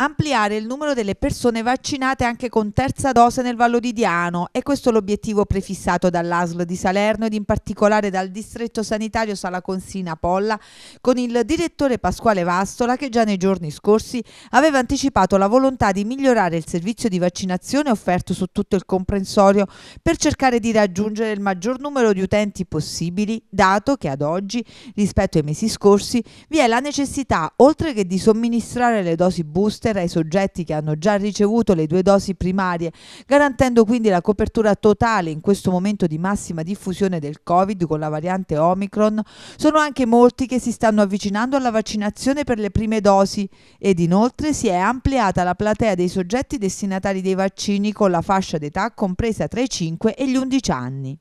ampliare il numero delle persone vaccinate anche con terza dose nel Vallodidiano e questo è l'obiettivo prefissato dall'ASL di Salerno ed in particolare dal distretto sanitario Sala Consina Polla con il direttore Pasquale Vastola che già nei giorni scorsi aveva anticipato la volontà di migliorare il servizio di vaccinazione offerto su tutto il comprensorio per cercare di raggiungere il maggior numero di utenti possibili dato che ad oggi rispetto ai mesi scorsi vi è la necessità oltre che di somministrare le dosi booster permettere ai soggetti che hanno già ricevuto le due dosi primarie, garantendo quindi la copertura totale in questo momento di massima diffusione del Covid con la variante Omicron, sono anche molti che si stanno avvicinando alla vaccinazione per le prime dosi ed inoltre si è ampliata la platea dei soggetti destinatari dei vaccini con la fascia d'età compresa tra i 5 e gli 11 anni.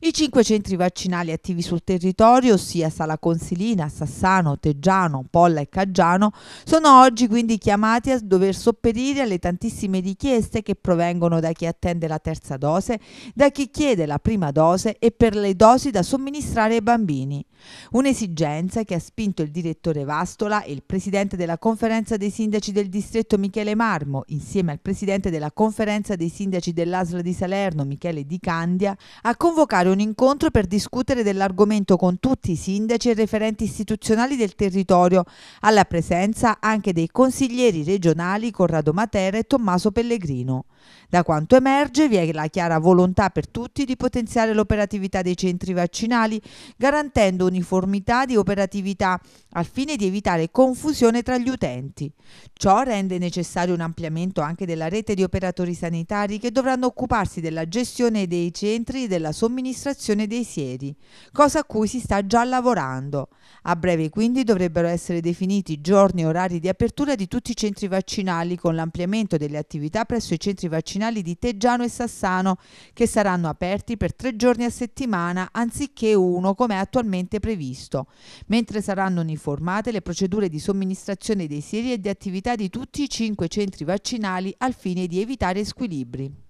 I cinque centri vaccinali attivi sul territorio, ossia Sala Consilina, Sassano, Teggiano, Polla e Caggiano, sono oggi quindi chiamati a dover sopperire alle tantissime richieste che provengono da chi attende la terza dose, da chi chiede la prima dose e per le dosi da somministrare ai bambini. Un'esigenza che ha spinto il direttore Vastola e il presidente della conferenza dei sindaci del distretto Michele Marmo, insieme al presidente della conferenza dei sindaci dell'Asla di Salerno Michele Di Candia, a convocare un incontro per discutere dell'argomento con tutti i sindaci e referenti istituzionali del territorio, alla presenza anche dei consiglieri regionali Corrado Matera e Tommaso Pellegrino. Da quanto emerge vi è la chiara volontà per tutti di potenziare l'operatività dei centri vaccinali, garantendo un uniformità di operatività al fine di evitare confusione tra gli utenti. Ciò rende necessario un ampliamento anche della rete di operatori sanitari che dovranno occuparsi della gestione dei centri e della somministrazione dei sieri, cosa a cui si sta già lavorando. A breve quindi dovrebbero essere definiti giorni e orari di apertura di tutti i centri vaccinali con l'ampliamento delle attività presso i centri vaccinali di Teggiano e Sassano che saranno aperti per tre giorni a settimana anziché uno come attualmente annualmente previsto, mentre saranno uniformate le procedure di somministrazione dei sieri e di attività di tutti i cinque centri vaccinali al fine di evitare squilibri.